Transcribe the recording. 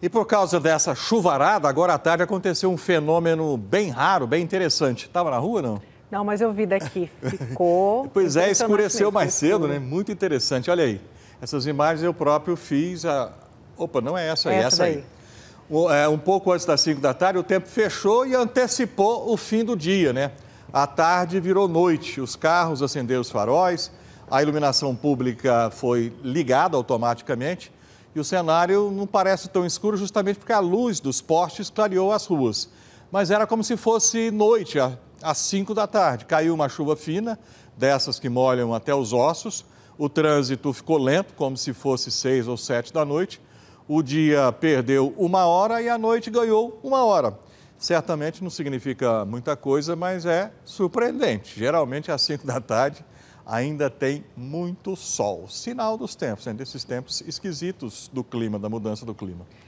E por causa dessa chuvarada, agora à tarde aconteceu um fenômeno bem raro, bem interessante. Estava na rua, não? Não, mas eu vi daqui. Ficou. pois é, escureceu mais cedo, né? Muito interessante. Olha aí. Essas imagens eu próprio fiz. A... Opa, não é essa aí, é essa, essa aí. É, um, pouco antes das 5 da tarde, o tempo fechou e antecipou o fim do dia, né? A tarde virou noite, os carros acenderam os faróis, a iluminação pública foi ligada automaticamente e o cenário não parece tão escuro justamente porque a luz dos postes clareou as ruas. Mas era como se fosse noite, às 5 da tarde. Caiu uma chuva fina, dessas que molham até os ossos. O trânsito ficou lento, como se fosse 6 ou 7 da noite. O dia perdeu uma hora e a noite ganhou uma hora. Certamente não significa muita coisa, mas é surpreendente. Geralmente às 5 da tarde ainda tem muito sol. Sinal dos tempos, né? desses tempos esquisitos do clima, da mudança do clima.